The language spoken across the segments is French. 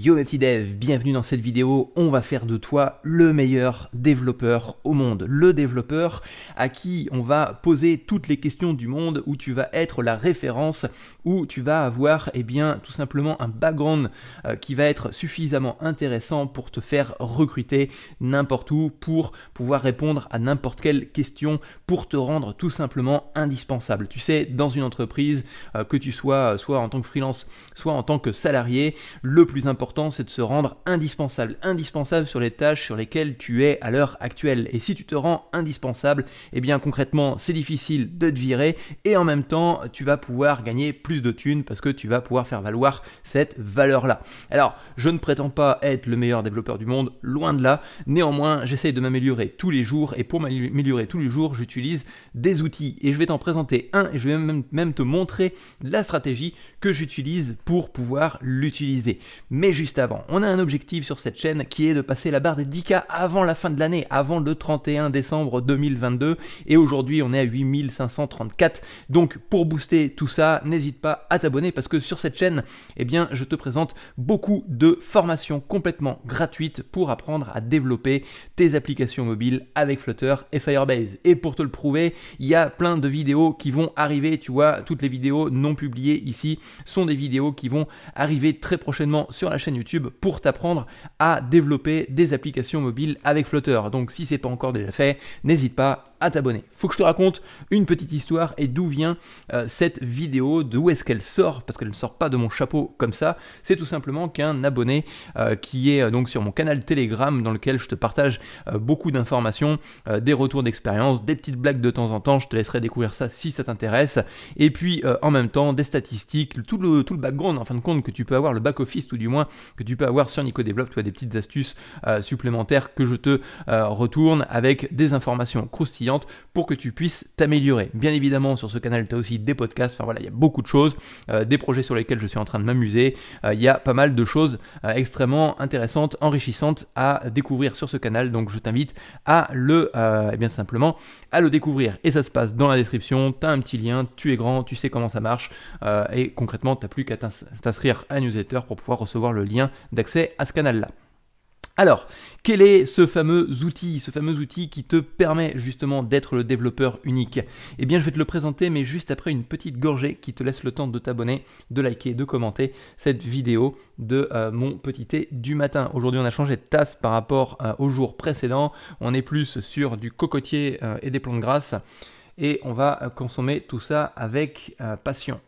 Yo mes bienvenue dans cette vidéo, on va faire de toi le meilleur développeur au monde, le développeur à qui on va poser toutes les questions du monde, où tu vas être la référence, où tu vas avoir eh bien tout simplement un background euh, qui va être suffisamment intéressant pour te faire recruter n'importe où, pour pouvoir répondre à n'importe quelle question, pour te rendre tout simplement indispensable. Tu sais, dans une entreprise, euh, que tu sois soit en tant que freelance, soit en tant que salarié, le plus important c'est de se rendre indispensable, indispensable sur les tâches sur lesquelles tu es à l'heure actuelle. Et si tu te rends indispensable, eh bien concrètement, c'est difficile de te virer et en même temps, tu vas pouvoir gagner plus de thunes parce que tu vas pouvoir faire valoir cette valeur-là. Alors, je ne prétends pas être le meilleur développeur du monde, loin de là. Néanmoins, j'essaye de m'améliorer tous les jours et pour m'améliorer tous les jours, j'utilise des outils et je vais t'en présenter un et je vais même te montrer la stratégie que j'utilise pour pouvoir l'utiliser. Mais juste avant, on a un objectif sur cette chaîne qui est de passer la barre des 10K avant la fin de l'année, avant le 31 décembre 2022. Et aujourd'hui, on est à 8534. Donc, pour booster tout ça, n'hésite pas à t'abonner parce que sur cette chaîne, eh bien, je te présente beaucoup de formations complètement gratuites pour apprendre à développer tes applications mobiles avec Flutter et Firebase. Et pour te le prouver, il y a plein de vidéos qui vont arriver, tu vois, toutes les vidéos non publiées ici sont des vidéos qui vont arriver très prochainement sur la chaîne YouTube pour t'apprendre à développer des applications mobiles avec Flutter. Donc si ce n'est pas encore déjà fait, n'hésite pas à t'abonner. Faut que je te raconte une petite histoire et d'où vient euh, cette vidéo, d'où est-ce qu'elle sort, parce qu'elle ne sort pas de mon chapeau comme ça. C'est tout simplement qu'un abonné euh, qui est euh, donc sur mon canal Telegram dans lequel je te partage beaucoup d'informations, des retours d'expérience, des petites blagues de temps en temps. Je te laisserai découvrir ça si ça t'intéresse. Et puis en même temps des statistiques, tout le, tout le background en fin de compte que tu peux avoir, le back-office tout du moins que tu peux avoir sur Nico Tu as des petites astuces supplémentaires que je te retourne avec des informations croustillantes pour que tu puisses t'améliorer. Bien évidemment, sur ce canal, tu as aussi des podcasts, enfin voilà, il y a beaucoup de choses, euh, des projets sur lesquels je suis en train de m'amuser, euh, il y a pas mal de choses euh, extrêmement intéressantes, enrichissantes à découvrir sur ce canal, donc je t'invite à le, eh bien simplement, à le découvrir. Et ça se passe dans la description, tu as un petit lien, tu es grand, tu sais comment ça marche, et concrètement, tu n'as plus qu'à t'inscrire à la newsletter pour pouvoir recevoir le lien d'accès à ce canal-là. Alors, quel est ce fameux outil, ce fameux outil qui te permet justement d'être le développeur unique Eh bien, je vais te le présenter, mais juste après une petite gorgée qui te laisse le temps de t'abonner, de liker, de commenter cette vidéo de euh, mon petit thé du matin. Aujourd'hui, on a changé de tasse par rapport euh, au jour précédent. On est plus sur du cocotier euh, et des plantes grasses. Et on va consommer tout ça avec passion.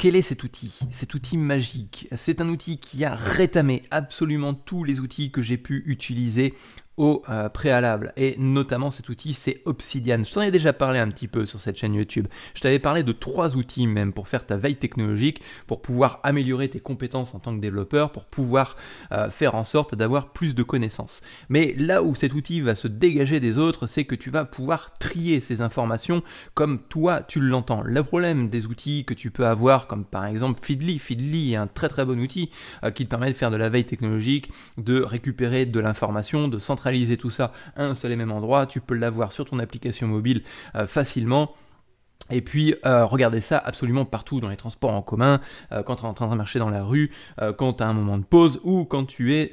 Quel est cet outil Cet outil magique. C'est un outil qui a rétamé absolument tous les outils que j'ai pu utiliser au euh, préalable. Et notamment cet outil, c'est Obsidian. Je t'en ai déjà parlé un petit peu sur cette chaîne YouTube. Je t'avais parlé de trois outils même pour faire ta veille technologique, pour pouvoir améliorer tes compétences en tant que développeur, pour pouvoir euh, faire en sorte d'avoir plus de connaissances. Mais là où cet outil va se dégager des autres, c'est que tu vas pouvoir trier ces informations comme toi tu l'entends. Le problème des outils que tu peux avoir, comme par exemple Feedly, Feedly est un très très bon outil euh, qui te permet de faire de la veille technologique, de récupérer de l'information, de centraliser tout ça à un seul et même endroit, tu peux l'avoir sur ton application mobile euh, facilement. Et puis, euh, regardez ça absolument partout, dans les transports en commun, euh, quand tu es en train de marcher dans la rue, euh, quand tu as un moment de pause ou quand tu es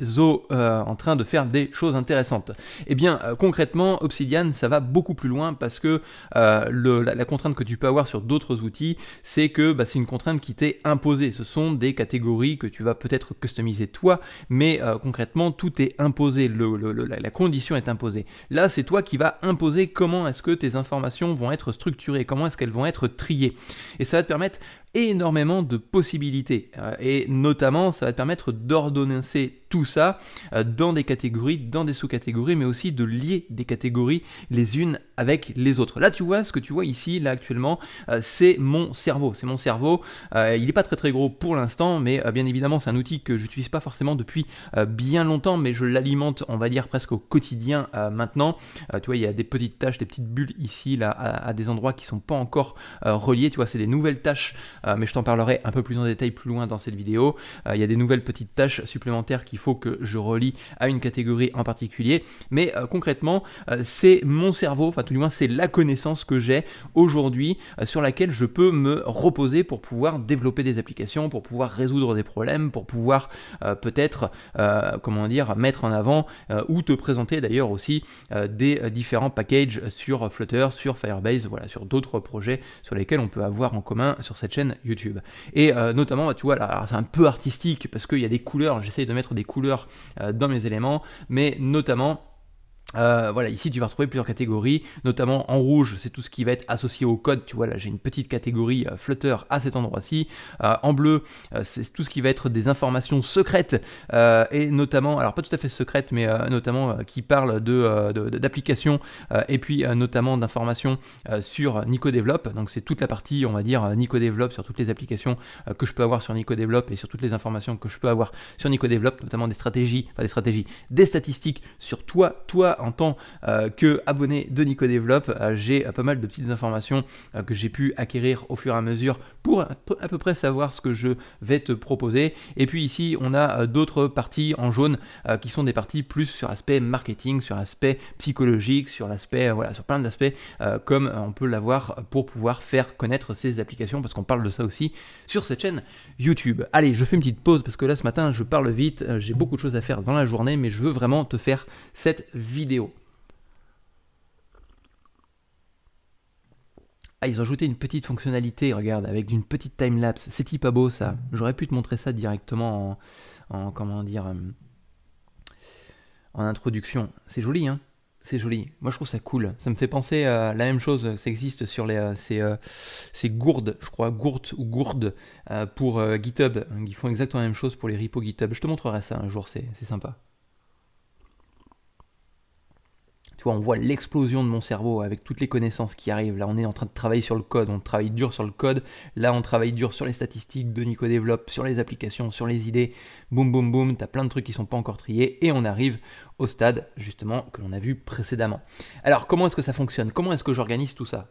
en train de faire des choses intéressantes. Eh bien, concrètement, Obsidian, ça va beaucoup plus loin parce que la, contrainte que tu peux avoir sur d'autres outils, c'est que bah, c'est une contrainte qui t'est imposée. Ce sont des catégories que tu vas peut-être customiser toi, mais concrètement, tout est imposé, la, condition est imposée. Là, c'est toi qui vas imposer comment est-ce que tes informations vont être structurées, comment est-ce qu'elles elles vont être triées. Et ça va te permettre énormément de possibilités. Euh, et notamment, ça va te permettre d'ordonnancer tout ça euh, dans des catégories, dans des sous-catégories, mais aussi de lier des catégories les unes avec les autres. Là, tu vois, ce que tu vois ici, là actuellement, euh, c'est mon cerveau. C'est mon cerveau. Il n'est pas très très gros pour l'instant, mais bien évidemment, c'est un outil que je n'utilise pas forcément depuis bien longtemps, mais je l'alimente, on va dire, presque au quotidien maintenant. Tu vois, il y a des petites tâches, des petites bulles ici, là, à des endroits qui sont pas encore reliés. Tu vois, c'est des nouvelles tâches euh, mais je t'en parlerai un peu plus en détail plus loin dans cette vidéo. Euh, il y a des nouvelles petites tâches supplémentaires qu'il faut que je relie à une catégorie en particulier, mais euh, concrètement, c'est mon cerveau, enfin tout du moins c'est la connaissance que j'ai aujourd'hui sur laquelle je peux me reposer pour pouvoir développer des applications, pour pouvoir résoudre des problèmes, pour pouvoir peut-être, comment dire, mettre en avant ou te présenter d'ailleurs aussi des différents packages sur Flutter, sur Firebase, voilà, sur d'autres projets sur lesquels on peut avoir en commun sur cette chaîne YouTube. Et euh, notamment, tu vois, là, c'est un peu artistique parce qu'il y a des couleurs, j'essaye de mettre des couleurs euh, dans mes éléments, mais notamment euh, voilà, ici tu vas retrouver plusieurs catégories, notamment en rouge, c'est tout ce qui va être associé au code. Tu vois, là j'ai une petite catégorie euh, Flutter à cet endroit-ci. Euh, en bleu, c'est tout ce qui va être des informations secrètes et notamment, alors pas tout à fait secrètes, mais notamment qui parle d'applications de, et puis notamment d'informations sur nico NicoDevelop. Donc c'est toute la partie, on va dire, nico NicoDevelop sur toutes les applications que je peux avoir sur nico NicoDevelop et sur toutes les informations que je peux avoir sur nico NicoDevelop, notamment des stratégies, enfin des stratégies, des statistiques sur toi, toi en tant euh, que abonné de Nico euh, j'ai euh, pas mal de petites informations que j'ai pu acquérir au fur et à mesure pour à peu près savoir ce que je vais te proposer. Et puis ici, on a d'autres parties en jaune qui sont des parties plus sur aspect marketing, sur aspect psychologique, sur l'aspect voilà, sur plein d'aspects comme on peut l'avoir pour pouvoir faire connaître ces applications parce qu'on parle de ça aussi sur cette chaîne YouTube. Allez, je fais une petite pause parce que là ce matin, je parle vite, j'ai beaucoup de choses à faire dans la journée mais je veux vraiment te faire cette vidéo ah, ils ont ajouté une petite fonctionnalité, regarde, avec une petite time-lapse. C'est pas beau ça. J'aurais pu te montrer ça directement en, comment dire, euh, en introduction. C'est joli, hein c'est joli. Moi, je trouve ça cool. Ça me fait penser à la même chose. Ça existe sur les, euh, c'est euh, ces, gourdes, je crois, gourde ou gourdes pour GitHub. Ils font exactement la même chose pour les repos GitHub. Je te montrerai ça un jour, c'est sympa. on voit l'explosion de mon cerveau avec toutes les connaissances qui arrivent. Là, on est en train de travailler sur le code, on travaille dur sur le code. Là, on travaille dur sur les statistiques de Nico sur les applications, sur les idées. Boum, boum, boum, t'as plein de trucs qui sont pas encore triés et on arrive au stade, justement, que l'on a vu précédemment. Alors, comment est-ce que ça fonctionne Comment est-ce que j'organise tout ça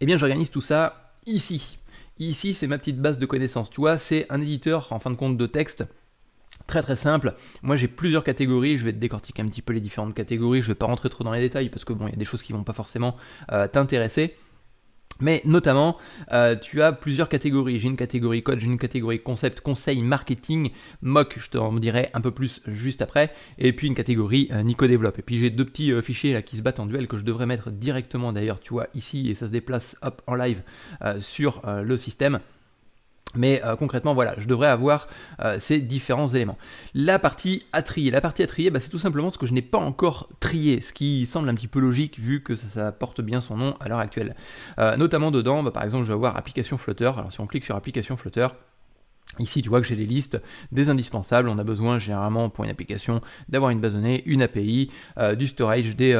Eh bien, j'organise tout ça ici. Ici, c'est ma petite base de connaissances. Tu vois, c'est un éditeur, en fin de compte, de texte Très très simple. Moi j'ai plusieurs catégories, je vais te décortiquer un petit peu les différentes catégories, je vais pas rentrer trop dans les détails parce que bon, il y a des choses qui vont pas forcément euh, t'intéresser. Mais notamment, euh, tu as plusieurs catégories. J'ai une catégorie code, j'ai une catégorie concept, conseil, marketing, mock, je en dirai un peu plus juste après, et puis une catégorie euh, Nico développe. Et puis j'ai deux petits fichiers là qui se battent en duel que je devrais mettre directement d'ailleurs, tu vois, ici, et ça se déplace hop en live sur le système. Mais euh, concrètement, voilà, je devrais avoir euh, ces différents éléments. La partie à trier. La partie à trier, bah, c'est tout simplement ce que je n'ai pas encore trié, ce qui semble un petit peu logique vu que ça, porte bien son nom à l'heure actuelle. Euh, notamment dedans, bah, par exemple, je vais avoir application flotteur. Alors si on clique sur application flotteur, Ici, tu vois que j'ai les listes des indispensables. On a besoin généralement pour une application d'avoir une base de une API, du storage, des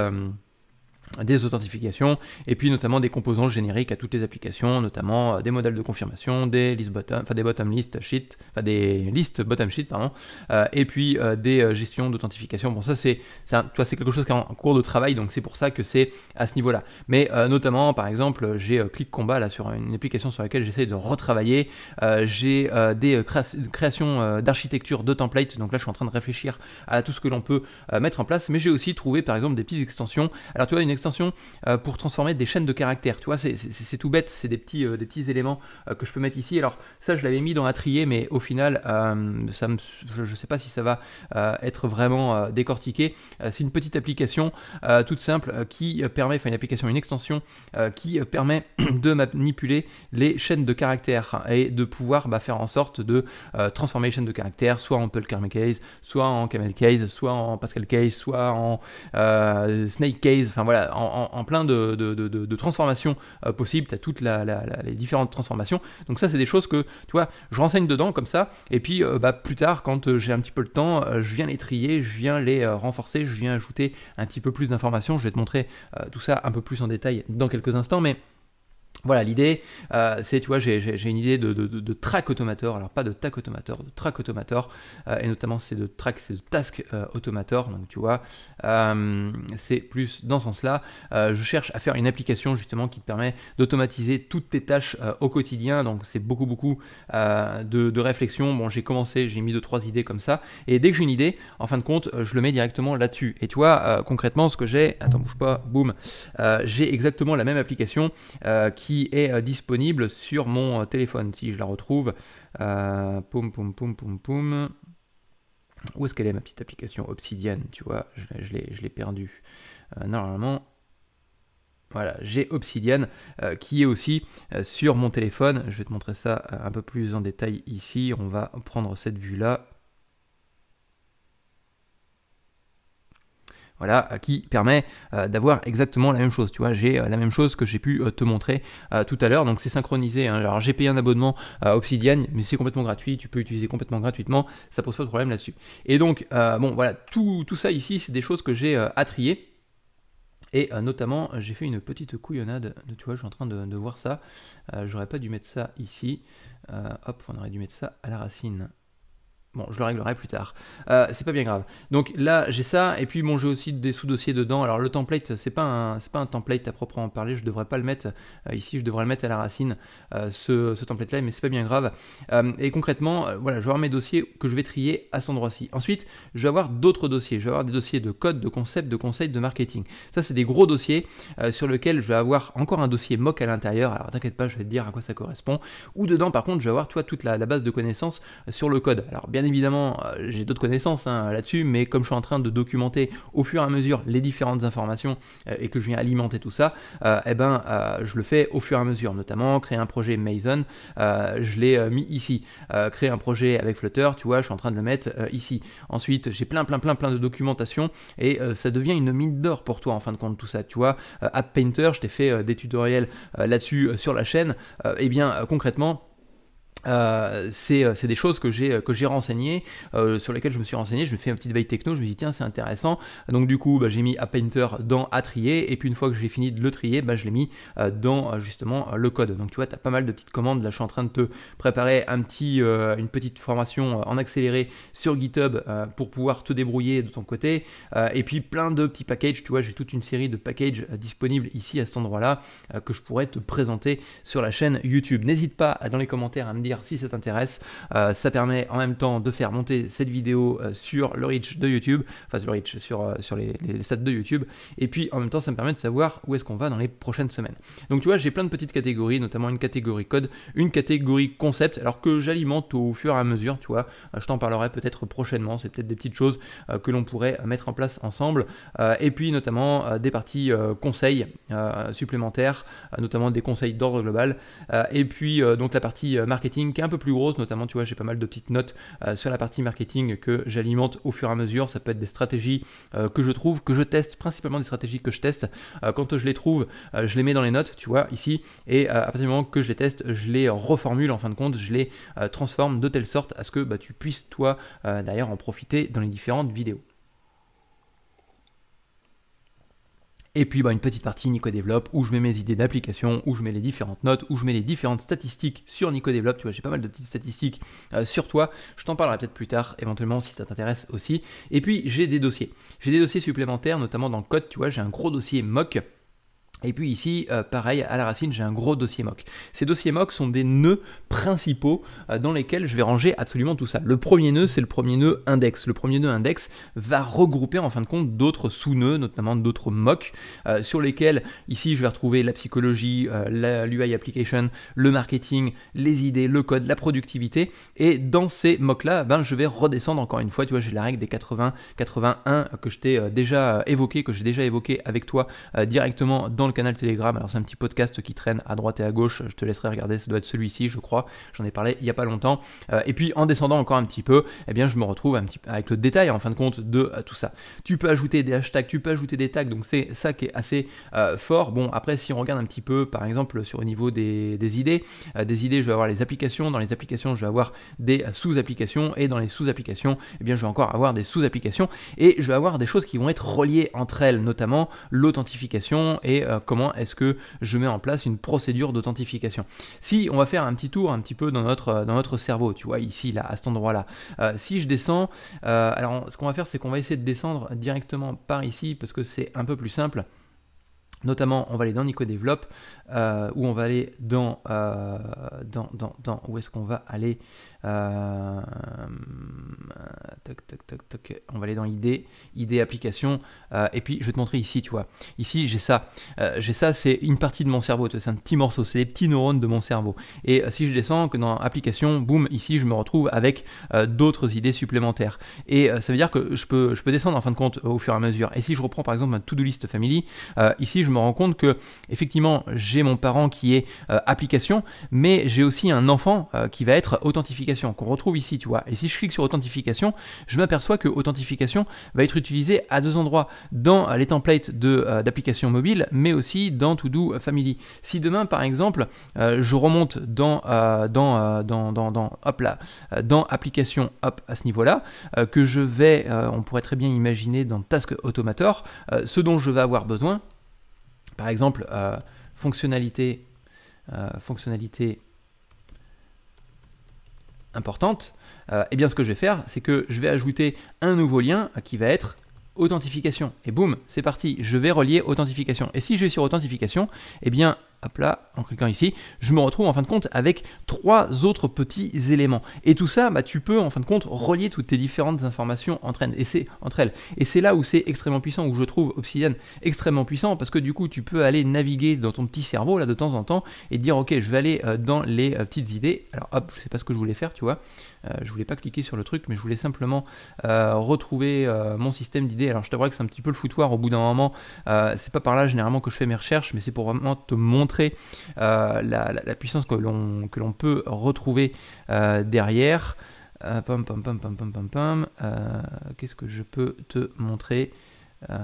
des authentifications et puis notamment des composants génériques à toutes les applications, notamment euh, des modèles de confirmation, des list bottom, enfin des bottom list sheet, enfin des listes bottom sheet pardon, euh, et puis euh, des gestions d'authentification. Bon ça c'est c'est quelque chose qui est en cours de travail donc c'est pour ça que c'est à ce niveau-là. Mais notamment par exemple j'ai Click combat là sur une application sur laquelle j'essaye de retravailler, j'ai des créations d'architecture de templates donc là je suis en train de réfléchir à tout ce que l'on peut mettre en place, mais j'ai aussi trouvé par exemple des petites extensions. Alors tu vois une extension euh, pour transformer des chaînes de caractères. Tu vois, c'est tout bête, c'est des, petits, euh, des petits éléments euh, que je peux mettre ici. Alors ça, je l'avais mis dans trier, mais au final, ça me, je ne sais pas si ça va être vraiment décortiqué. c'est une petite application toute simple qui permet, enfin une application, une extension qui permet de manipuler les chaînes de caractères et de pouvoir bah, faire en sorte de transformer les chaînes de caractères soit en Pelkarma Case, soit en Camel Case, soit en Pascal Case, soit en Snake Case, enfin voilà, en, plein de, transformations euh, possibles, tu as toutes les différentes transformations. Donc ça, c'est des choses que, tu vois, je renseigne dedans comme ça, et puis euh, bah, plus tard, quand euh, j'ai un petit peu le temps, je viens les trier, je viens les renforcer, je viens ajouter un petit peu plus d'informations, je vais te montrer tout ça un peu plus en détail dans quelques instants, mais... Voilà, l'idée, euh, c'est, tu vois, j'ai une idée de, track automator, alors pas de tac automator, de track automator, euh, et notamment c'est de track, c'est de task euh, automator, donc tu vois, c'est plus dans ce sens-là. je cherche à faire une application justement qui te permet d'automatiser toutes tes tâches au quotidien, donc c'est beaucoup, beaucoup de, de, réflexion. Bon, j'ai commencé, j'ai mis deux, trois idées comme ça, et dès que j'ai une idée, en fin de compte, je le mets directement là-dessus. Et tu vois, concrètement, ce que j'ai, attends, bouge pas, boum, j'ai exactement la même application qui est euh, disponible sur mon euh, téléphone. Si je la retrouve, euh, poum poum poum poum poum. Où est-ce qu'elle est ma petite application Obsidian Tu vois, je, je l'ai perdu normalement, voilà, j'ai Obsidian qui est aussi sur mon téléphone. Je vais te montrer ça un peu plus en détail ici. On va prendre cette vue là. voilà, euh, qui permet euh, d'avoir exactement la même chose. Tu vois, j'ai euh, la même chose que j'ai pu te montrer tout à l'heure, donc c'est synchronisé. Hein. Alors j'ai payé un abonnement à Obsidian, mais c'est complètement gratuit, tu peux utiliser complètement gratuitement, ça pose pas de problème là-dessus. Et donc, bon, voilà, tout, ça ici, c'est des choses que j'ai à trier. Et notamment, j'ai fait une petite couillonnade, tu vois, je suis en train de, de voir ça. J'aurais pas dû mettre ça ici. hop, on aurait dû mettre ça à la racine. Bon, je le réglerai plus tard. Euh, c'est pas bien grave. Donc là, j'ai ça, et puis bon, j'ai aussi des sous-dossiers dedans. Alors le template, c'est pas un, pas un template à proprement parler. Je devrais pas le mettre euh, ici. Je devrais le mettre à la racine euh, ce, ce template-là, mais c'est pas bien grave. et concrètement, voilà, je vais avoir mes dossiers que je vais trier à cet endroit-ci. Ensuite, je vais avoir d'autres dossiers. Je vais avoir des dossiers de code, de concept, de conseil, de marketing. Ça, c'est des gros dossiers sur lesquels je vais avoir encore un dossier mock à l'intérieur. Alors t'inquiète pas, je vais te dire à quoi ça correspond. Ou dedans, par contre, je vais avoir toi toute la, la base de connaissances sur le code. Alors bien évidemment, euh, j'ai d'autres connaissances hein, là-dessus, mais comme je suis en train de documenter au fur et à mesure les différentes informations euh, et que je viens alimenter tout ça, euh, eh ben, je le fais au fur et à mesure. Notamment, créer un projet Mason, je l'ai mis ici. créer un projet avec Flutter, tu vois, je suis en train de le mettre ici. Ensuite, j'ai plein, plein, plein, plein de documentation et ça devient une mine d'or pour toi en fin de compte tout ça. Tu vois, App Painter, je t'ai fait des tutoriels là-dessus sur la chaîne. et eh bien, concrètement, euh, euh, c'est des choses que j'ai euh, que j'ai renseignées, sur lesquelles je me suis renseigné, je me fais une petite veille techno, je me dis tiens c'est intéressant. Donc du coup bah, j'ai mis à Painter dans A trier et puis une fois que j'ai fini de le trier, bah, je l'ai mis dans justement le code. Donc tu vois, tu as pas mal de petites commandes. Là je suis en train de te préparer une petite formation en accéléré sur GitHub pour pouvoir te débrouiller de ton côté. et puis plein de petits packages, tu vois, j'ai toute une série de packages disponibles ici à cet endroit-là que je pourrais te présenter sur la chaîne YouTube. N'hésite pas dans les commentaires à me dire si ça t'intéresse. Euh, ça permet en même temps de faire monter cette vidéo euh, sur le reach de YouTube, enfin le reach, sur, euh, sur les, stats de YouTube. Et puis en même temps, ça me permet de savoir où est-ce qu'on va dans les prochaines semaines. Donc tu vois, j'ai plein de petites catégories, notamment une catégorie code, une catégorie concept, alors que j'alimente au fur et à mesure, tu vois. Je t'en parlerai peut-être prochainement, c'est peut-être des petites choses que l'on pourrait mettre en place ensemble. et puis notamment des parties conseils supplémentaires, notamment des conseils d'ordre global. et puis donc la partie marketing qui est un peu plus grosse, notamment tu vois j'ai pas mal de petites notes euh, sur la partie marketing que j'alimente au fur et à mesure, ça peut être des stratégies euh, que je trouve, que je teste, principalement des stratégies que je teste, euh, quand je les trouve je les mets dans les notes, tu vois ici, et à partir du moment que je les teste, je les reformule en fin de compte, je les transforme de telle sorte à ce que bah, tu puisses toi d'ailleurs en profiter dans les différentes vidéos. Et puis bah, une petite partie Nico Développe où je mets mes idées d'application, où je mets les différentes notes, où je mets les différentes statistiques sur Nico Tu vois, j'ai pas mal de petites statistiques euh, sur toi. Je t'en parlerai peut-être plus tard, éventuellement si ça t'intéresse aussi. Et puis j'ai des dossiers. J'ai des dossiers supplémentaires, notamment dans le code. Tu vois, j'ai un gros dossier mock et puis ici, euh, pareil, à la racine, j'ai un gros dossier mock. Ces dossiers mock sont des nœuds principaux euh, dans lesquels je vais ranger absolument tout ça. Le premier nœud, c'est le premier nœud index. Le premier nœud index va regrouper en fin de compte d'autres sous-nœuds, notamment d'autres mocks, euh, sur lesquels ici je vais retrouver la psychologie, l'UI application, le marketing, les idées, le code, la productivité. Et dans ces mocks-là, ben, je vais redescendre encore une fois. Tu vois, j'ai la règle des 80-81 que je t'ai déjà évoqué, que j'ai déjà évoqué avec toi directement dans le canal Telegram. Alors c'est un petit podcast qui traîne à droite et à gauche. Je te laisserai regarder. Ça doit être celui-ci, je crois. J'en ai parlé il n'y a pas longtemps. Euh, et puis en descendant encore un petit peu, eh bien je me retrouve un petit avec le détail en fin de compte de euh, tout ça. Tu peux ajouter des hashtags, tu peux ajouter des tags. Donc c'est ça qui est assez euh, fort. Bon après si on regarde un petit peu par exemple sur le niveau des, idées, des idées je vais avoir les applications. Dans les applications je vais avoir des sous-applications et dans les sous-applications, eh bien je vais encore avoir des sous-applications et je vais avoir des choses qui vont être reliées entre elles, notamment l'authentification et comment est-ce que je mets en place une procédure d'authentification. Si on va faire un petit tour un petit peu dans notre, dans notre cerveau, tu vois, ici, là, à cet endroit-là, euh, si je descends, euh, alors ce qu'on va faire, c'est qu'on va essayer de descendre directement par ici parce que c'est un peu plus simple. Notamment, on va aller dans Nico Develop. Euh, où on va aller euh, dans, dans, dans, où est-ce qu'on va aller euh, on va aller dans idée, idée application, et puis je vais te montrer ici, tu vois, ici j'ai ça, j'ai ça, c'est une partie de mon cerveau, c'est un petit morceau, c'est les petits neurones de mon cerveau, et si je descends que dans application, boum, ici je me retrouve avec d'autres idées supplémentaires, et ça veut dire que je peux, je peux descendre en fin de compte au fur et à mesure, et si je reprends par exemple ma to-do list family, ici je me rends compte que effectivement j'ai mon parent qui est euh, application, mais j'ai aussi un enfant euh, qui va être authentification, qu'on retrouve ici, tu vois. Et si je clique sur authentification, je m'aperçois que authentification va être utilisée à deux endroits, dans euh, les templates d'applications mobiles, mais aussi dans To Do Family. Si demain, par exemple, je remonte dans, dans, dans, dans, dans, hop là, dans application, hop, à ce niveau-là, que je vais, on pourrait très bien imaginer dans Task Automator, ce dont je vais avoir besoin, par exemple, fonctionnalité, euh, fonctionnalité importante, et euh, eh bien ce que je vais faire, c'est que je vais ajouter un nouveau lien qui va être authentification. Et boum, c'est parti, je vais relier authentification. Et si je vais sur authentification, et eh bien hop là, en cliquant ici, je me retrouve en fin de compte avec trois autres petits éléments. Et tout ça, bah, tu peux en fin de compte relier toutes tes différentes informations entre elles. Et c'est, entre elles. Et c'est là où c'est extrêmement puissant, où je trouve Obsidian extrêmement puissant, parce que du coup, tu peux aller naviguer dans ton petit cerveau là de temps en temps et dire, ok, je vais aller euh, dans les euh, petites idées. Alors hop, je sais pas ce que je voulais faire, tu vois. Je euh, je voulais pas cliquer sur le truc, mais je voulais simplement retrouver mon système d'idées. Alors je te vois que c'est un petit peu le foutoir au bout d'un moment. c'est pas par là généralement que je fais mes recherches, mais c'est pour vraiment te montrer montrer euh, la, la, la, puissance que l'on peut retrouver derrière. Qu'est-ce que je peux te montrer euh,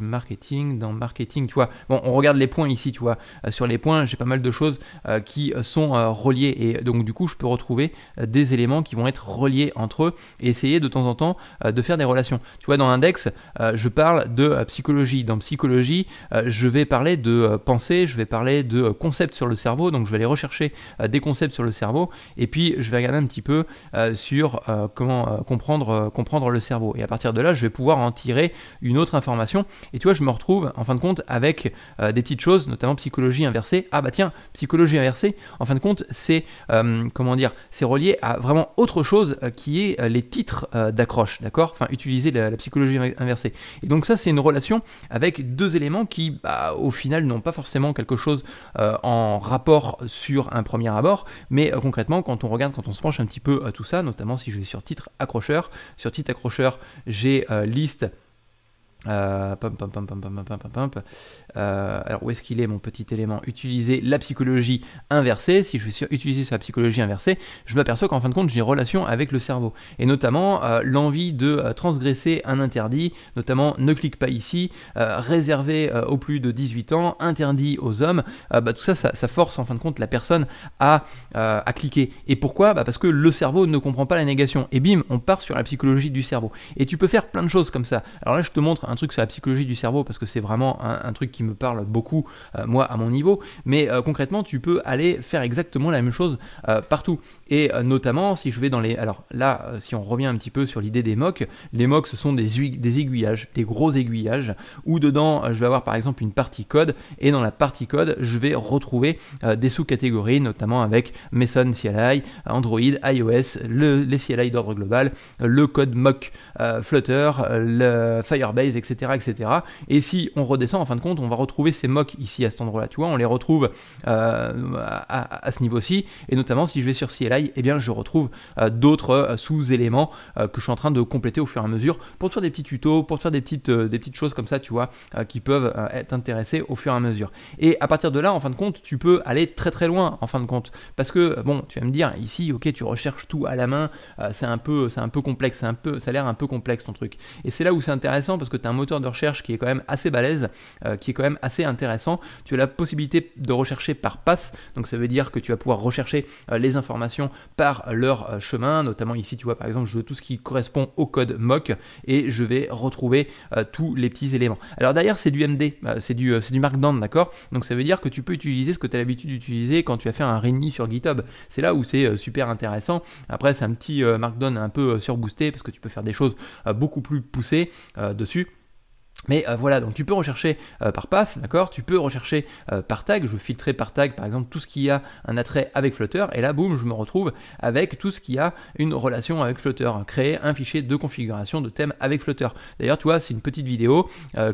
marketing, dans marketing, tu vois. Bon, on regarde les points ici, tu vois. Euh, sur les points, j'ai pas mal de choses euh, qui euh, sont reliées. Et donc, du coup, je peux retrouver des éléments qui vont être reliés entre eux et essayer de temps en temps de faire des relations. Tu vois, dans l'index, je parle de psychologie. Dans psychologie, je vais parler de pensée, je vais parler de concepts sur le cerveau. Donc, je vais aller rechercher des concepts sur le cerveau. Et puis, je vais regarder un petit peu sur comment comprendre, comprendre le cerveau. Et à partir de là, je vais pouvoir en tirer une autre information et tu vois, je me retrouve en fin de compte avec euh, des petites choses, notamment psychologie inversée. Ah bah tiens, psychologie inversée, en fin de compte, c'est euh, comment dire, c'est relié à vraiment autre chose euh, qui est les titres d'accroche, d'accord Enfin, utiliser la, psychologie inversée. Et donc ça, c'est une relation avec deux éléments qui, bah, au final, n'ont pas forcément quelque chose en rapport sur un premier abord, mais concrètement, quand on regarde, quand on se penche un petit peu à tout ça, notamment si je vais sur titre accrocheur, sur titre accrocheur, j'ai liste alors où est-ce qu'il est mon petit élément Utiliser la psychologie inversée. Si je suis utiliser sur la psychologie inversée, je m'aperçois qu'en fin de compte j'ai une relation avec le cerveau. Et notamment euh, l'envie de euh, transgresser un interdit, notamment ne clique pas ici, euh, réservé aux plus de 18 ans, interdit aux hommes, bah, tout ça, ça, force en fin de compte la personne à, cliquer. Et pourquoi bah, Parce que le cerveau ne comprend pas la négation. Et bim, on part sur la psychologie du cerveau. Et tu peux faire plein de choses comme ça. Alors là je te montre un truc sur la psychologie du cerveau parce que c'est vraiment un, truc qui me parle beaucoup, euh, moi, à mon niveau. Mais euh, concrètement, tu peux aller faire exactement la même chose euh, partout. Et notamment, si je vais dans les. Alors là, si on revient un petit peu sur l'idée des mocks, les mocks, ce sont des, des aiguillages, des gros aiguillages, où dedans, je vais avoir par exemple une partie code. Et dans la partie code, je vais retrouver des sous-catégories, notamment avec Mason CLI, Android, iOS, le, les CLI d'ordre global, le code mock Flutter, le Firebase, etc etc., Et si on redescend, en fin de compte, on va retrouver ces mocks ici à cet endroit-là, tu vois, on les retrouve euh, à, ce niveau-ci, et notamment si je vais sur CLI, eh bien je retrouve euh, d'autres euh, sous-éléments que je suis en train de compléter au fur et à mesure pour te faire des petits tutos, pour te faire des petites, des petites choses comme ça, tu vois, qui peuvent t'intéresser au fur et à mesure. Et à partir de là, en fin de compte, tu peux aller très très loin, en fin de compte, parce que, bon, tu vas me dire, ici, ok, tu recherches tout à la main, c'est un peu c'est un peu complexe, un peu, ça a l'air un peu complexe ton truc. Et c'est là où c'est intéressant parce que tu as moteur de recherche qui est quand même assez balèze, euh, qui est quand même assez intéressant. Tu as la possibilité de rechercher par path, donc ça veut dire que tu vas pouvoir rechercher euh, les informations par leur euh, chemin, notamment ici tu vois par exemple je veux tout ce qui correspond au code mock et je vais retrouver tous les petits éléments. Alors derrière c'est du MD, c'est du, du Markdown, d'accord Donc ça veut dire que tu peux utiliser ce que tu as l'habitude d'utiliser quand tu as fait un README sur GitHub. C'est là où c'est super intéressant. Après c'est un petit Markdown un peu surboosté parce que tu peux faire des choses beaucoup plus poussées dessus. Mais euh, voilà, donc tu peux rechercher euh, par path, d'accord Tu peux rechercher euh, par tag. Je veux filtrer par tag, par exemple, tout ce qui a un attrait avec Flutter. Et là, boum, je me retrouve avec tout ce qui a une relation avec Flutter. Hein, créer un fichier de configuration de thème avec Flutter. D'ailleurs, tu vois, c'est une petite vidéo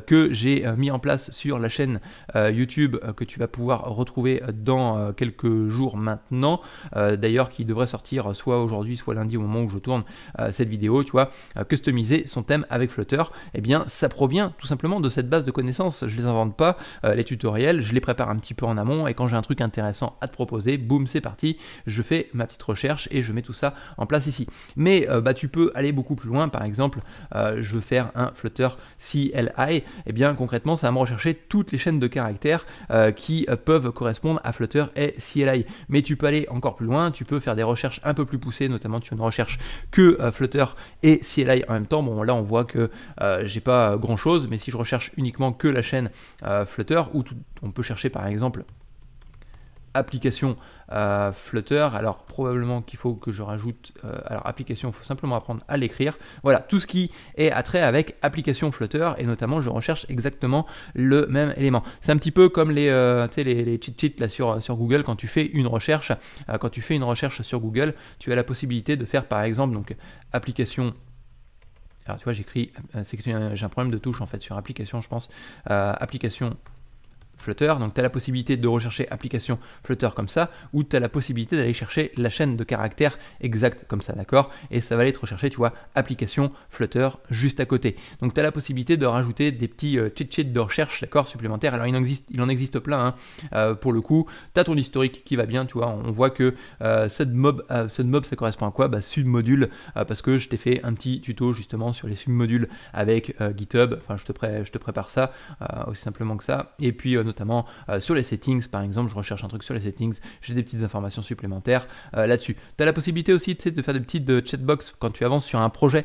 que j'ai mis en place sur la chaîne YouTube que tu vas pouvoir retrouver dans quelques jours maintenant. D'ailleurs, qui devrait sortir soit aujourd'hui, soit lundi au moment où je tourne cette vidéo. Tu vois, customiser son thème avec Flutter. Eh bien, ça provient tout simplement de cette base de connaissances. Je les invente pas, euh, les tutoriels, je les prépare un petit peu en amont et quand j'ai un truc intéressant à te proposer, boum, c'est parti, je fais ma petite recherche et je mets tout ça en place ici. Mais euh, bah, tu peux aller beaucoup plus loin, par exemple, euh, je veux faire un Flutter CLI, et eh bien concrètement, ça va me rechercher toutes les chaînes de caractères qui peuvent correspondre à Flutter et CLI. Mais tu peux aller encore plus loin, tu peux faire des recherches un peu plus poussées, notamment tu ne recherches que Flutter et CLI en même temps. Bon, là, on voit que j'ai pas grand chose, mais si je recherche uniquement que la chaîne euh, Flutter, ou on peut chercher par exemple application euh, Flutter. Alors probablement qu'il faut que je rajoute, euh, alors application, il faut simplement apprendre à l'écrire. Voilà, tout ce qui est à trait avec application Flutter, et notamment je recherche exactement le même élément. C'est un petit peu comme les, les, les cheat sheets là sur, sur Google, quand tu fais une recherche, quand tu fais une recherche sur Google, tu as la possibilité de faire par exemple donc application tu vois, j'écris, euh, j'ai un problème de touche en fait sur application, je pense. Euh, application Flutter. Donc tu as la possibilité de rechercher application Flutter comme ça, ou tu as la possibilité d'aller chercher la chaîne de caractères exacte comme ça, d'accord Et ça va aller te rechercher, tu vois, application Flutter juste à côté. Donc tu as la possibilité de rajouter des petits euh, de recherche, d'accord, supplémentaires. Alors il en existe, il en existe plein, hein. euh, pour le coup. Tu as ton historique qui va bien, tu vois, on voit que euh, mob, euh, submob, ça correspond à quoi Bah submodule, parce que je t'ai fait un petit tuto justement sur les submodules avec GitHub, enfin je te, je te prépare ça, aussi simplement que ça. Et puis notamment euh, sur les settings. Par exemple, je recherche un truc sur les settings, j'ai des petites informations supplémentaires euh, là-dessus. Tu as la possibilité aussi de faire des petites chat euh, chatbox quand tu avances sur un projet.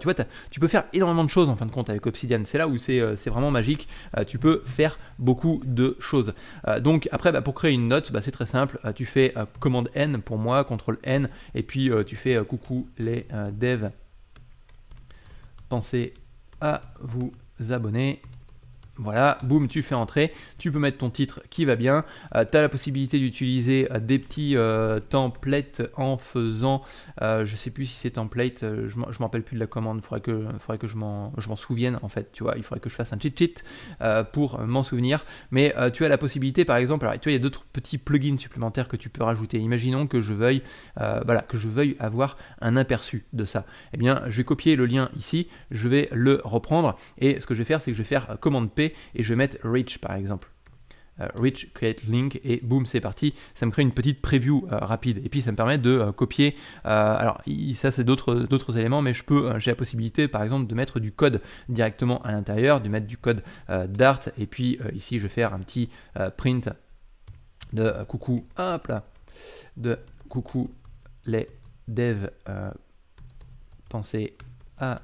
tu vois, tu peux faire énormément de choses en fin de compte avec Obsidian. C'est là où c'est vraiment magique. tu peux faire beaucoup de choses. donc après, bah, pour créer une note, bah, c'est très simple. tu fais commande N pour moi, contrôle N, et puis tu fais coucou les devs. Pensez à vous abonner voilà, boum, tu fais entrer, tu peux mettre ton titre qui va bien, euh, tu as la possibilité d'utiliser euh, des petits euh, templates en faisant, je je sais plus si c'est template, je ne m'en rappelle plus de la commande, il faudrait que, que je m'en souvienne en fait, tu vois, il faudrait que je fasse un cheat-cheat pour m'en souvenir, mais tu as la possibilité par exemple, alors tu il y a d'autres petits plugins supplémentaires que tu peux rajouter, imaginons que je veuille, voilà, que je veuille avoir un aperçu de ça, eh bien je vais copier le lien ici, je vais le reprendre, et ce que je vais faire c'est que je vais faire commande P, et je vais mettre reach par exemple. Euh, rich create link et boum c'est parti ça me crée une petite preview euh, rapide et puis ça me permet de euh, copier alors ça c'est d'autres d'autres éléments mais je peux j'ai la possibilité par exemple de mettre du code directement à l'intérieur de mettre du code dart et puis ici je vais faire un petit print de coucou hop là de coucou les dev penser à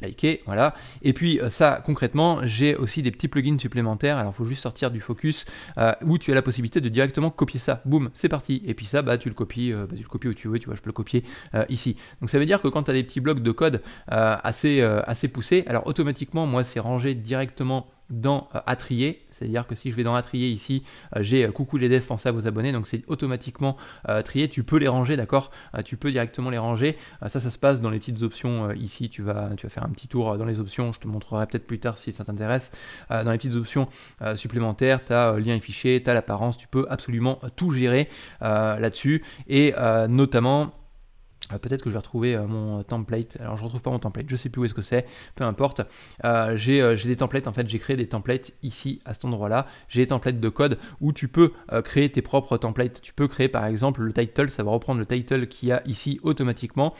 liker, voilà. Et puis euh, ça, concrètement, j'ai aussi des petits plugins supplémentaires, alors il faut juste sortir du focus, euh, où tu as la possibilité de directement copier ça, boum, c'est parti. Et puis ça, bah, tu, le copies, euh, bah, tu le copies où tu veux, tu vois, je peux le copier ici. Donc ça veut dire que quand tu as des petits blocs de code assez, assez poussés, alors automatiquement, moi, c'est rangé directement dans euh, trier c'est-à-dire que si je vais dans trier » ici, euh, j'ai euh, coucou les devs, pensez à vos abonnés, donc c'est automatiquement trié, tu peux les ranger, d'accord Tu peux directement les ranger, ça ça se passe dans les petites options ici, tu vas, tu vas faire un petit tour dans les options, je te montrerai peut-être plus tard si ça t'intéresse, dans les petites options supplémentaires, tu as lien et fichier, tu as l'apparence, tu peux absolument tout gérer là-dessus, et notamment... Euh, peut-être que je vais retrouver euh, mon template. Alors, je ne retrouve pas mon template, je ne sais plus où est-ce que c'est, peu importe. Euh, j'ai des templates, en fait, j'ai créé des templates ici, à cet endroit-là. J'ai des templates de code où tu peux créer tes propres templates. Tu peux créer, par exemple, le title, ça va reprendre le title qu'il y a ici automatiquement.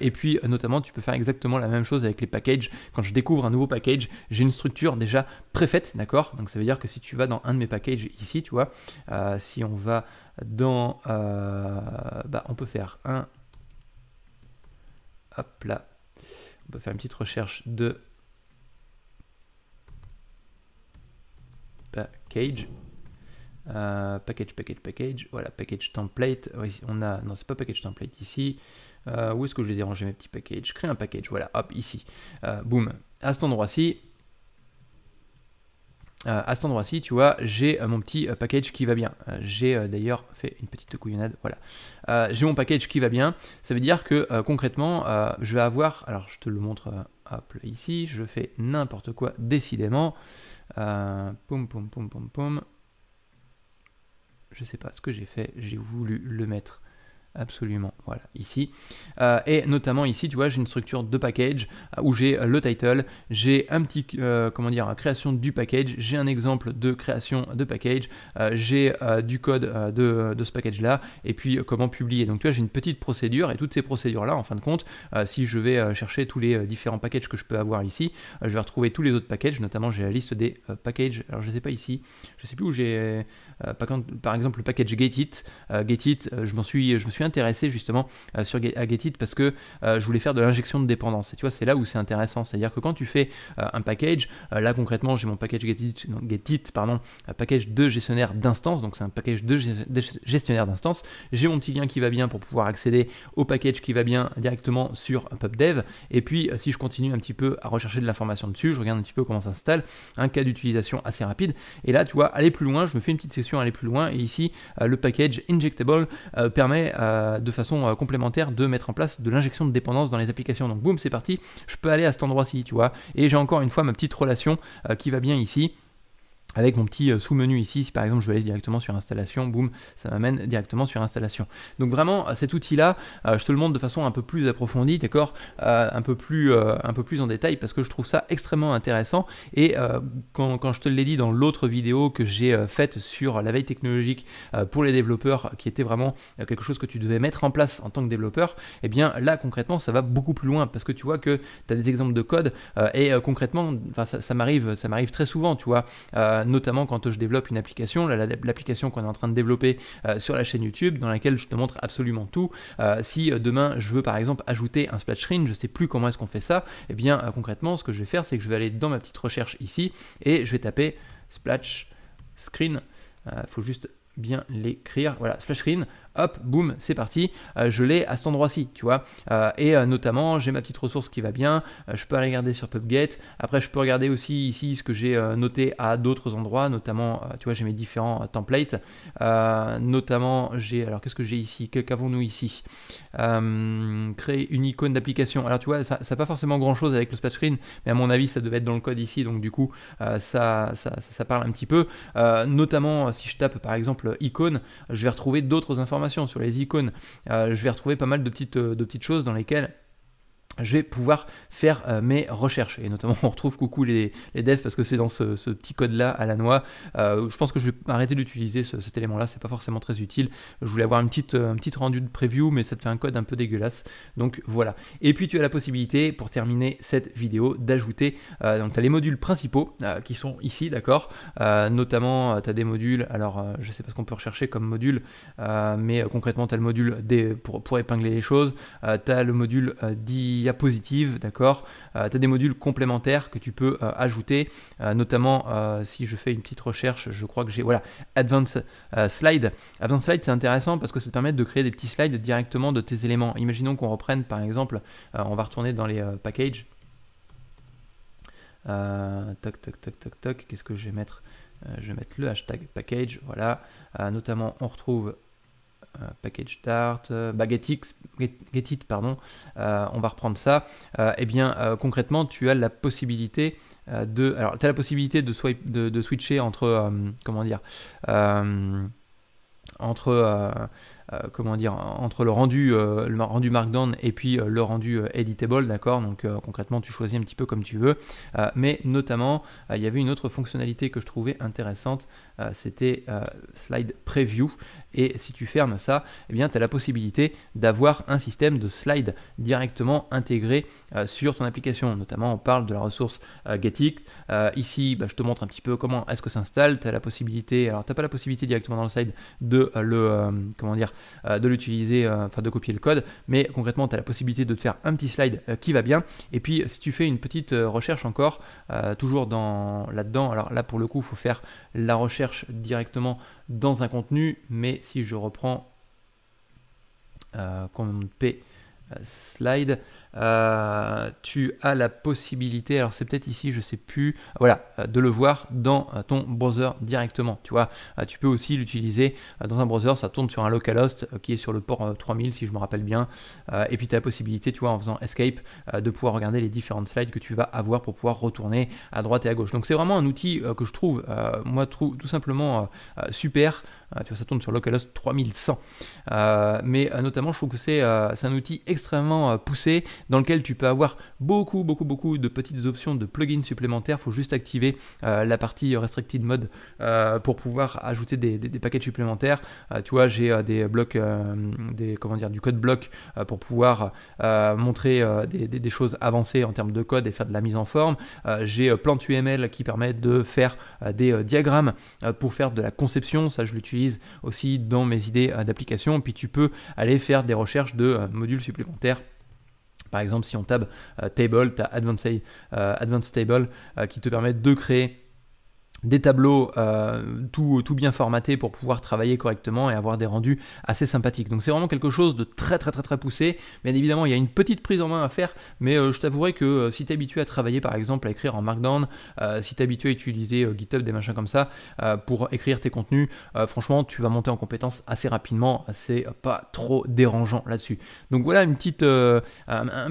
et puis, notamment, tu peux faire exactement la même chose avec les packages. Quand je découvre un nouveau package, j'ai une structure déjà préfaite, d'accord Donc, ça veut dire que si tu vas dans un de mes packages ici, tu vois, si on va dans... bah, on peut faire un Hop là. On peut faire une petite recherche de package. Euh, package, package, package. Voilà, package template. On a, non, c'est pas package template ici. Euh, où est-ce que je les ai rangés mes petits packages crée un package. Voilà, hop, ici. Euh, boum. À cet endroit-ci, euh, à cet endroit-ci, tu vois, j'ai euh, mon petit euh, package qui va bien. j'ai d'ailleurs fait une petite couillonnade, voilà. j'ai mon package qui va bien. Ça veut dire que concrètement, je vais avoir, alors je te le montre ici, je fais n'importe quoi décidément. Poum poum poum poum poum. Je sais pas ce que j'ai fait, j'ai voulu le mettre Absolument, voilà, ici. Euh, et notamment ici, tu vois, j'ai une structure de package euh, où j'ai euh, le title, j'ai un petit, comment dire, création du package, j'ai un exemple de création de package, j'ai du code de, ce package-là, et puis comment publier. Donc tu vois, j'ai une petite procédure, et toutes ces procédures-là, en fin de compte, si je vais chercher tous les différents packages que je peux avoir ici, je vais retrouver tous les autres packages, notamment j'ai la liste des packages, alors je ne sais pas ici, je ne sais plus où j'ai, par, exemple le package GetIt, GetIt, je m'en suis, je me suis intéressé justement euh, sur, à parce que euh, je voulais faire de l'injection de dépendance. Et tu vois, c'est là où c'est intéressant. C'est-à-dire que quand tu fais euh, un package, là concrètement, j'ai mon package GetIt pardon, package de gestionnaire d'instance. Donc c'est un package de, gestionnaire d'instance. J'ai mon petit lien qui va bien pour pouvoir accéder au package qui va bien directement sur PubDev. Et puis, si je continue un petit peu à rechercher de l'information dessus, je regarde un petit peu comment ça s'installe. Un cas d'utilisation assez rapide. Et là, tu vois, aller plus loin, je me fais une petite section aller plus loin. Et ici, le package injectable permet euh, de façon euh, complémentaire de mettre en place de l'injection de dépendance dans les applications. Donc boum, c'est parti, je peux aller à cet endroit-ci, tu vois. Et j'ai encore une fois ma petite relation euh, qui va bien ici avec mon petit euh, sous-menu ici, si par exemple je vais aller directement sur installation, boum, ça m'amène directement sur installation. Donc vraiment euh, cet outil là, euh, je te le montre de façon un peu plus approfondie, d'accord, un, peu plus, un peu plus en détail parce que je trouve ça extrêmement intéressant et quand, je te l'ai dit dans l'autre vidéo que j'ai faite sur la veille technologique pour les développeurs qui était vraiment quelque chose que tu devais mettre en place en tant que développeur, eh bien là concrètement ça va beaucoup plus loin parce que tu vois que tu as des exemples de code et concrètement ça, ça m'arrive très souvent, tu vois notamment quand je développe une application, l'application qu'on est en train de développer euh, sur la chaîne YouTube, dans laquelle je te montre absolument tout. Euh, si euh, demain je veux par exemple ajouter un splash screen, je ne sais plus comment est-ce qu'on fait ça, et eh bien concrètement ce que je vais faire c'est que je vais aller dans ma petite recherche ici et je vais taper splash screen. Il faut juste bien l'écrire. Voilà, splash screen hop, boum, c'est parti, euh, je l'ai à cet endroit-ci, tu vois. Euh, et euh, notamment, j'ai ma petite ressource qui va bien, je peux aller regarder sur PubGate, après je peux regarder aussi ici ce que j'ai noté à d'autres endroits, notamment, tu vois, j'ai mes différents templates, notamment j'ai, alors qu'est-ce que j'ai ici, qu'avons-nous ici Créer une icône d'application, alors tu vois, ça n'a pas forcément grand-chose avec le splash screen, mais à mon avis, ça devait être dans le code ici, donc du coup, ça, ça, parle un petit peu, notamment si je tape par exemple icône, je vais retrouver d'autres informations sur les icônes, euh, je vais retrouver pas mal de petites, euh, de petites choses dans lesquelles je vais pouvoir faire euh, mes recherches. Et notamment, on retrouve coucou les, les devs parce que c'est dans ce, petit code-là à la noix. Euh, je pense que je vais arrêter d'utiliser cet élément-là, c'est pas forcément très utile. Je voulais avoir une petite, euh, un petit rendu de preview, mais ça te fait un code un peu dégueulasse. Donc voilà. Et puis tu as la possibilité, pour terminer cette vidéo, d'ajouter, donc tu as les modules principaux qui sont ici, d'accord Notamment, tu as des modules, alors je sais pas ce qu'on peut rechercher comme module, mais concrètement, tu as le module des, pour, pour épingler les choses, tu as le module dit positive d'accord euh, Tu as des modules complémentaires que tu peux euh, ajouter, euh, notamment si je fais une petite recherche, je crois que j'ai, voilà, Advanced Slide. Advanced Slide, c'est intéressant parce que ça te permet de créer des petits slides directement de tes éléments. Imaginons qu'on reprenne, par exemple, on va retourner dans les packages. toc, toc, toc, toc, toc, qu'est-ce que je vais mettre je vais mettre le hashtag package, voilà. notamment, on retrouve euh, package dart, get it, pardon, euh, on va reprendre ça, euh, eh bien concrètement tu as la possibilité de. Alors tu as la possibilité de, de, switcher entre comment dire entre comment dire entre le rendu le rendu markdown et puis le rendu editable d'accord donc concrètement tu choisis un petit peu comme tu veux mais notamment il y avait une autre fonctionnalité que je trouvais intéressante c'était slide preview et si tu fermes ça, eh bien tu as la possibilité d'avoir un système de slide directement intégré euh, sur ton application. Notamment, on parle de la ressource euh, euh ici, bah, je te montre un petit peu comment est-ce que ça s'installe. Tu la possibilité, alors tu n'as pas la possibilité directement dans le slide de euh, le comment dire, de l'utiliser, enfin de copier le code, mais concrètement, tu as la possibilité de te faire un petit slide qui va bien. Et puis, si tu fais une petite recherche encore, toujours dans là-dedans, alors là pour le coup, il faut faire la recherche directement dans un contenu, mais si je reprends euh, P euh, slide, euh, tu as la possibilité, alors c'est peut-être ici, je sais plus, euh, voilà, euh, de le voir dans ton browser directement. Tu vois, tu peux aussi l'utiliser dans un browser, ça tourne sur un localhost qui est sur le port 3000 si je me rappelle bien. Et puis tu as la possibilité, tu vois, en faisant escape, de pouvoir regarder les différentes slides que tu vas avoir pour pouvoir retourner à droite et à gauche. Donc c'est vraiment un outil que je trouve, moi, tout simplement super. Tu vois, ça tourne sur localhost 3100. mais notamment, je trouve que c'est un outil extrêmement poussé dans lequel tu peux avoir beaucoup, beaucoup, beaucoup de petites options de plugins supplémentaires. Il faut juste activer euh, la partie Restricted Mode euh, pour pouvoir ajouter des, paquets supplémentaires. Euh, tu vois, j'ai des blocs, des, comment dire, du code bloc pour pouvoir montrer des, choses avancées en termes de code et faire de la mise en forme. j'ai PlantUML UML qui permet de faire des diagrammes pour faire de la conception. Ça, je l'utilise aussi dans mes idées d'application. Puis tu peux aller faire des recherches de modules supplémentaires par exemple, si on tape euh, table, tu as euh, advanced table euh, qui te permet de créer des tableaux euh, tout, bien formatés pour pouvoir travailler correctement et avoir des rendus assez sympathiques. Donc c'est vraiment quelque chose de très très très très poussé. Bien évidemment, il y a une petite prise en main à faire, mais euh, je t'avouerai que euh, si tu es habitué à travailler par exemple à écrire en Markdown, si tu es habitué à utiliser GitHub, des machins comme ça, pour écrire tes contenus, franchement, tu vas monter en compétences assez rapidement, c'est pas trop dérangeant là-dessus. Donc voilà une petite, un,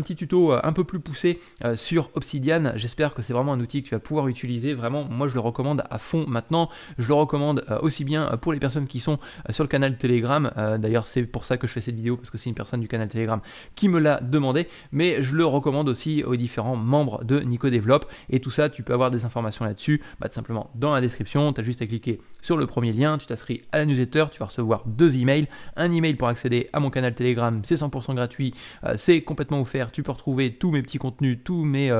petit tuto un peu plus poussé sur Obsidian. J'espère que c'est vraiment un outil que tu vas pouvoir utiliser. Vraiment, moi je le recommande à fond maintenant. Je le recommande euh, aussi bien euh, pour les personnes qui sont euh, sur le canal Telegram. D'ailleurs, c'est pour ça que je fais cette vidéo, parce que c'est une personne du canal Telegram qui me l'a demandé. Mais je le recommande aussi aux différents membres de Nico Develop. Et tout ça, tu peux avoir des informations là-dessus, bah, tout simplement dans la description. Tu as juste à cliquer sur le premier lien, tu t'inscris à la newsletter, tu vas recevoir deux emails. Un email pour accéder à mon canal Telegram, c'est 100% gratuit, c'est complètement offert. Tu peux retrouver tous mes petits contenus, tous mes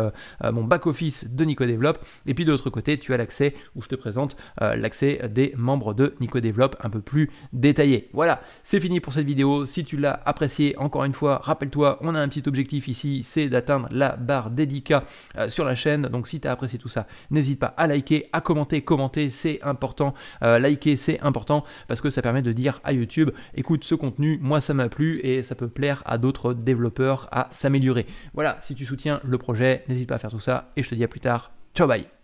mon back-office de Nico Develop. Et puis de l'autre côté, tu as l'accès où je te présente euh, l'accès des membres de Nico un peu plus détaillé. Voilà, c'est fini pour cette vidéo. Si tu l'as apprécié, encore une fois, rappelle-toi, on a un petit objectif ici, c'est d'atteindre la barre dédicat euh, sur la chaîne. Donc si tu as apprécié tout ça, n'hésite pas à liker, à commenter, commenter, c'est important. Euh, liker, c'est important parce que ça permet de dire à YouTube, écoute ce contenu, moi ça m'a plu et ça peut plaire à d'autres développeurs à s'améliorer. Voilà, si tu soutiens le projet, n'hésite pas à faire tout ça et je te dis à plus tard. Ciao bye